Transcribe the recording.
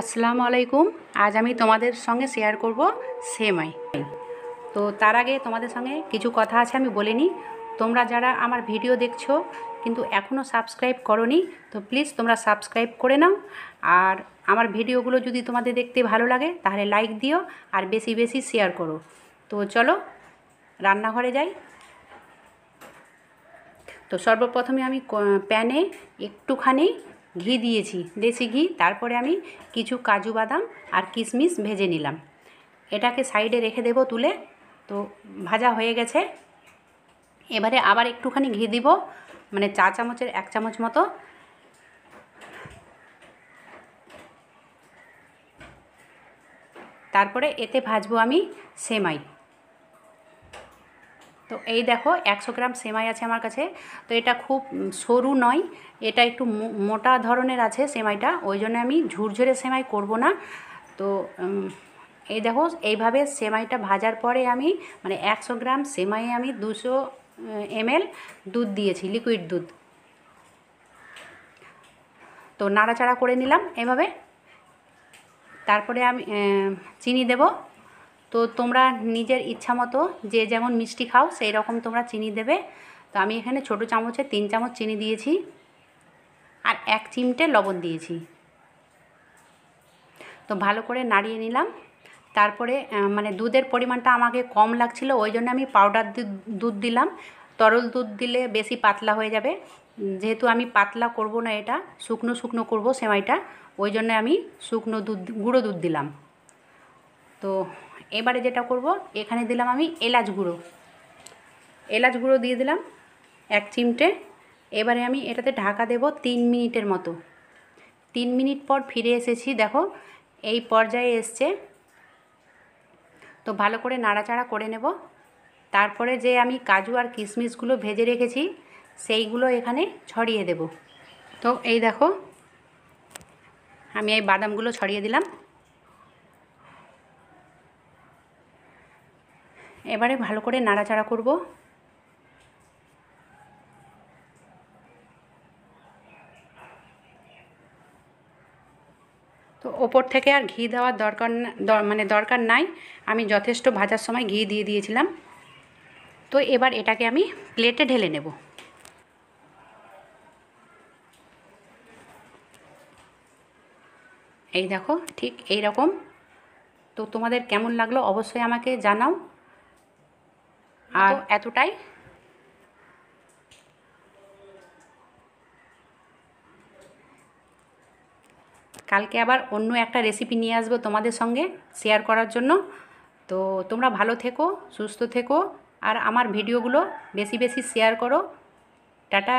আসসালামু আলাইকুম আজ আমি তোমাদের সঙ্গে শেয়ার করব সেমাই তো তার আগে তোমাদের সঙ্গে কিছু কথা আছে আমি বলিনি তোমরা যারা আমার ভিডিও দেখছো কিন্তু এখনও সাবস্ক্রাইব করনি তো প্লিজ তোমরা সাবস্ক্রাইব করে নাও আর আমার ভিডিওগুলো যদি তোমাদের দেখতে ভালো লাগে তাহলে লাইক দিও আর বেশি বেশি শেয়ার করো তো চলো রান্নাঘরে যাই তো সর্বপ্রথমে আমি প্যানে একটুখানি ঘি দিয়েছি দেশি ঘি তারপরে আমি কিছু কাজু বাদাম আর কিশমিশ ভেজে নিলাম এটাকে সাইডে রেখে দেব তুলে তো ভাজা হয়ে গেছে এবারে আবার একটুখানি ঘি দিব মানে চা চামচের এক চামচ মতো তারপরে এতে ভাজবো আমি সেমাই তো এই দেখো একশো গ্রাম সেমাই আছে আমার কাছে তো এটা খুব সরু নয় এটা একটু মোটা ধরনের আছে সেমাইটা ওই জন্য আমি ঝুরঝুরে সেমাই করব না তো এই দেখো এইভাবে সেমাইটা ভাজার পরে আমি মানে একশো গ্রাম সেমাইয়ে আমি দুশো এমএল দুধ দিয়েছি লিকুইড দুধ তো নাড়াচাড়া করে নিলাম এভাবে তারপরে আমি চিনি দেবো তো তোমরা নিজের ইচ্ছা মতো যে যেমন মিষ্টি খাও সেই রকম তোমরা চিনি দেবে তো আমি এখানে ছোট চামচে তিন চামচ চিনি দিয়েছি আর এক চিমটে লবণ দিয়েছি তো ভালো করে নাড়িয়ে নিলাম তারপরে মানে দুধের পরিমাণটা আমাকে কম লাগছিল ওই জন্য আমি পাউডার দুধ দিলাম তরল দুধ দিলে বেশি পাতলা হয়ে যাবে যেহেতু আমি পাতলা করব না এটা শুকনো শুকনো করব সেমাইটা ওই জন্য আমি শুকনো দুধ গুঁড়ো দুধ দিলাম তো এবারে যেটা করব এখানে দিলাম আমি এলাচ গুঁড়ো এলাচ গুঁড়ো দিয়ে দিলাম এক চিমটে এবারে আমি এটাতে ঢাকা দেব তিন মিনিটের মতো তিন মিনিট পর ফিরে এসেছি দেখো এই পর্যায়ে এসছে তো ভালো করে নাড়াচাড়া করে নেব তারপরে যে আমি কাজু আর কিশমিশগুলো ভেজে রেখেছি সেইগুলো এখানে ছড়িয়ে দেব তো এই দেখো আমি এই বাদামগুলো ছড়িয়ে দিলাম এবারে ভালো করে নাড়াচাড়া করব তো ওপর থেকে আর ঘি দেওয়ার দরকার মানে দরকার নাই আমি যথেষ্ট ভাজার সময় ঘি দিয়ে দিয়েছিলাম তো এবার এটাকে আমি প্লেটে ঢেলে নেব এই দেখো ঠিক এই রকম তো তোমাদের কেমন লাগলো অবশ্যই আমাকে জানাও আর এতটাই কালকে আবার অন্য একটা রেসিপি নিয়ে আসবো তোমাদের সঙ্গে শেয়ার করার জন্য তো তোমরা ভালো থেকো সুস্থ থেকো আর আমার ভিডিওগুলো বেশি বেশি শেয়ার করো টাটা